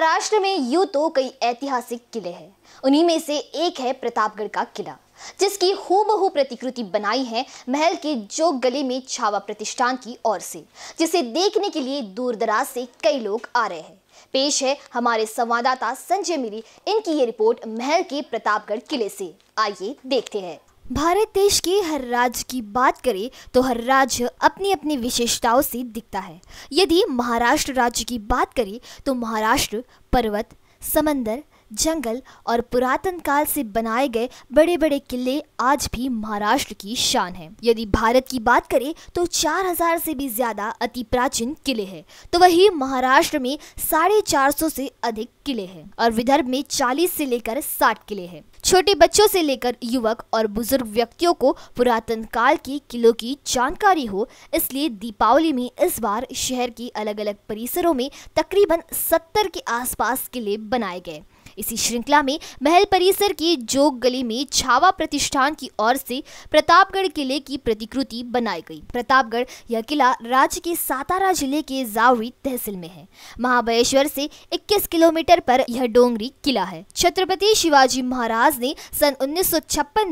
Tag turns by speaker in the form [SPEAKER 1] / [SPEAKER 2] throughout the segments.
[SPEAKER 1] महाराष्ट्र में यू तो कई ऐतिहासिक किले हैं उन्हीं में से एक है प्रतापगढ़ का किला जिसकी हूबहू प्रतिकृति बनाई है महल के जोग गले में छावा प्रतिष्ठान की ओर से जिसे देखने के लिए दूर दराज से कई लोग आ रहे हैं पेश है हमारे संवाददाता संजय मिरी इनकी ये रिपोर्ट महल के प्रतापगढ़ किले से आइए देखते हैं भारत देश के हर राज्य की बात करें तो हर राज्य अपनी अपनी विशेषताओं से दिखता है यदि महाराष्ट्र राज्य की बात करें तो महाराष्ट्र पर्वत समंदर जंगल और पुरातन काल से बनाए गए बड़े बड़े किले आज भी महाराष्ट्र की शान है यदि भारत की बात करें तो 4000 से भी ज्यादा अति प्राचीन किले हैं तो वही महाराष्ट्र में साढ़े चार सौ से अधिक किले हैं और विदर्भ में 40 से लेकर 60 किले हैं छोटे बच्चों से लेकर युवक और बुजुर्ग व्यक्तियों को पुरातन काल के किलों की जानकारी हो इसलिए दीपावली में इस बार शहर के अलग अलग परिसरों में तकरीबन सत्तर के आसपास किले बनाए गए इसी श्रृंखला में महल परिसर के जोग गली में छावा प्रतिष्ठान की ओर से प्रतापगढ़ किले की प्रतिकृति बनाई गई प्रतापगढ़ यह किला राज्य के सातारा जिले के जावरी तहसील में है महाबलेश्वर से 21 किलोमीटर पर यह डोंगरी किला है छत्रपति शिवाजी महाराज ने सन उन्नीस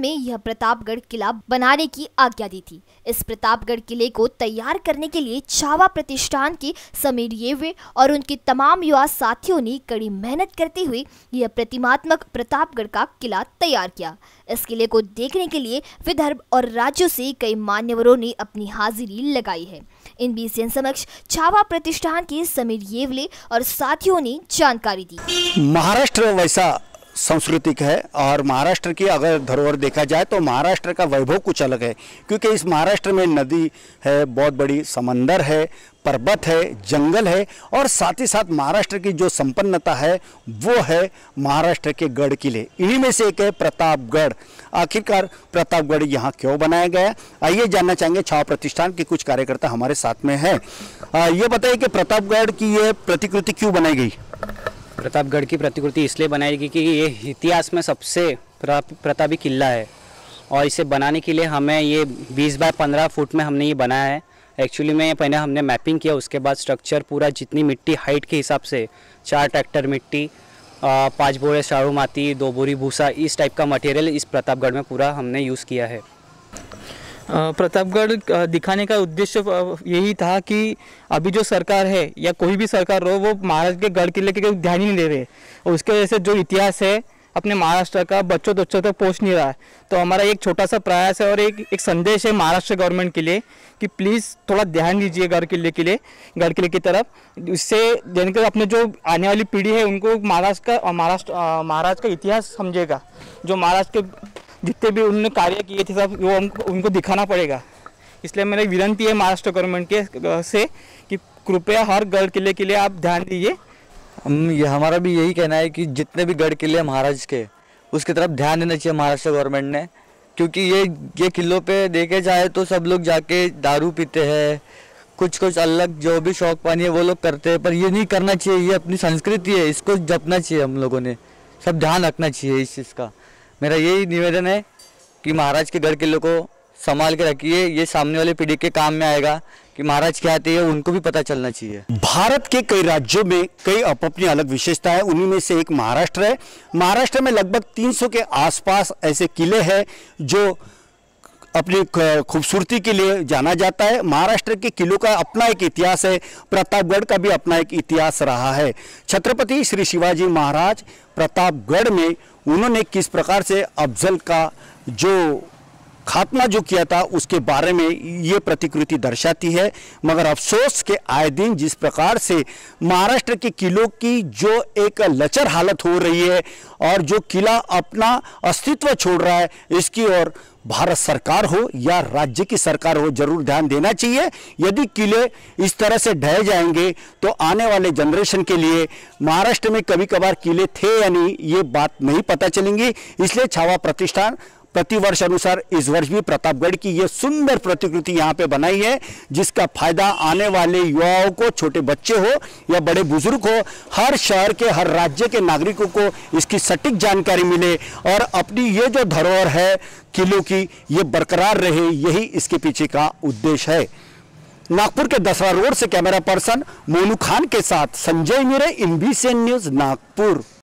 [SPEAKER 1] में यह प्रतापगढ़ किला बनाने की आज्ञा दी थी इस प्रतापगढ़ किले को तैयार करने के लिए छावा प्रतिष्ठान के समीर और उनके तमाम युवा साथियों ने कड़ी मेहनत करते हुए यह प्रतिमात्मक प्रतापगढ़ का किला तैयार किया इस किले को देखने के लिए विदर्भ और राज्यों से कई मान्यवरों ने अपनी हाजिरी लगाई है इन बीसीएन समक्ष छावा प्रतिष्ठान के समीर येवले और साथियों ने जानकारी
[SPEAKER 2] दी महाराष्ट्र वैसा सांस्कृतिक है और महाराष्ट्र की अगर धरोहर देखा जाए तो महाराष्ट्र का वैभव कुछ अलग है क्योंकि इस महाराष्ट्र में नदी है बहुत बड़ी समंदर है पर्वत है जंगल है और साथ ही साथ महाराष्ट्र की जो संपन्नता है वो है महाराष्ट्र के गढ़ किले इन्हीं में से एक है प्रतापगढ़ आखिरकार प्रतापगढ़ यहाँ क्यों बनाया गया आइए जानना चाहेंगे छाव प्रतिष्ठान के कुछ कार्यकर्ता हमारे साथ में है ये बताइए कि प्रतापगढ़ की ये प्रतिकृति क्यों बनाई गई प्रतापगढ़ की प्रतिकृति इसलिए बनाई गई कि ये इतिहास में सबसे प्रतापी किला है और इसे बनाने के लिए हमें ये 20 बाय 15 फुट में हमने ये बनाया है एक्चुअली में पहले हमने मैपिंग किया उसके बाद स्ट्रक्चर पूरा जितनी मिट्टी हाइट के हिसाब से चार ट्रैक्टर मिट्टी पाँच बोरे शाड़ू माती दो बोरी भूसा इस टाइप का मटेरियल इस प्रतापगढ़ में पूरा हमने यूज़ किया है
[SPEAKER 3] प्रतापगढ़ दिखाने का उद्देश्य यही था कि अभी जो सरकार है या कोई भी सरकार हो वो महाराज के गढ़ किले के ध्यान ही नहीं दे रहे और उसके वजह से जो इतिहास है अपने महाराष्ट्र का बच्चों दच्चों तक पहुँच पहुंच नहीं रहा है तो हमारा एक छोटा सा प्रयास है और एक एक संदेश है महाराष्ट्र गवर्नमेंट के लिए कि प्लीज़ थोड़ा ध्यान दीजिए गढ़ किले के लिए गढ़ किले की तरफ इससे यानी कि अपने जो आने वाली पीढ़ी है उनको महाराष्ट्र का महाराष्ट्र महाराज का इतिहास समझेगा जो महाराष्ट्र के जितने भी उन्होंने कार्य किए थे सब वो हम उनको दिखाना पड़ेगा इसलिए मेरी विनंती है महाराष्ट्र गवर्नमेंट के से कि कृपया हर गढ़ किले के लिए आप ध्यान दीजिए हम हमारा भी यही कहना है कि जितने भी गढ़ किले महाराज के उसकी तरफ ध्यान देना चाहिए महाराष्ट्र गवर्नमेंट ने क्योंकि ये ये किलों पे देखे जाए तो सब लोग जाके दारू पीते हैं कुछ कुछ अलग जो भी शौक पानी है वो लोग करते हैं पर ये नहीं करना चाहिए ये अपनी संस्कृति है इसको जपना चाहिए हम लोगों ने सब ध्यान रखना चाहिए इस चीज़ का मेरा यही निवेदन है कि महाराज के गढ़ किलों को संभाल के रखिए ये सामने वाले पीढ़ी के काम में आएगा कि महाराज क्या आते हैं उनको भी पता चलना चाहिए
[SPEAKER 2] भारत के कई राज्यों में कई अप अपनी अलग विशेषता है उन्हीं में से एक महाराष्ट्र है महाराष्ट्र में लगभग 300 के आसपास ऐसे किले हैं जो अपनी खूबसूरती के लिए जाना जाता है महाराष्ट्र के किलों का अपना एक इतिहास है प्रतापगढ़ का भी अपना एक इतिहास रहा है छत्रपति श्री शिवाजी महाराज प्रतापगढ़ में उन्होंने किस प्रकार से अफजल का जो खात्मा जो किया था उसके बारे में ये प्रतिकृति दर्शाती है मगर अफसोस के आए दिन जिस प्रकार से महाराष्ट्र के किलों की जो एक लचर हालत हो रही है और जो किला अपना अस्तित्व छोड़ रहा है इसकी ओर भारत सरकार हो या राज्य की सरकार हो जरूर ध्यान देना चाहिए यदि किले इस तरह से ढह जाएंगे तो आने वाले जनरेशन के लिए महाराष्ट्र में कभी कभार किले थे या नहीं ये बात नहीं पता चलेंगी इसलिए छावा प्रतिष्ठान प्रतिवर्ष अनुसार इस वर्ष भी प्रतापगढ़ की यह सुंदर प्रतिकृति यहाँ पे बनाई है जिसका फायदा आने वाले युवाओं को छोटे बच्चे हो या बड़े बुजुर्ग हो हर शहर के हर राज्य के नागरिकों को इसकी सटीक जानकारी मिले और अपनी ये जो धरोहर है किलों की ये बरकरार रहे यही इसके पीछे का उद्देश्य है नागपुर के दसरा रोड से कैमरा पर्सन मोनू खान के साथ संजय मीरे इन न्यूज नागपुर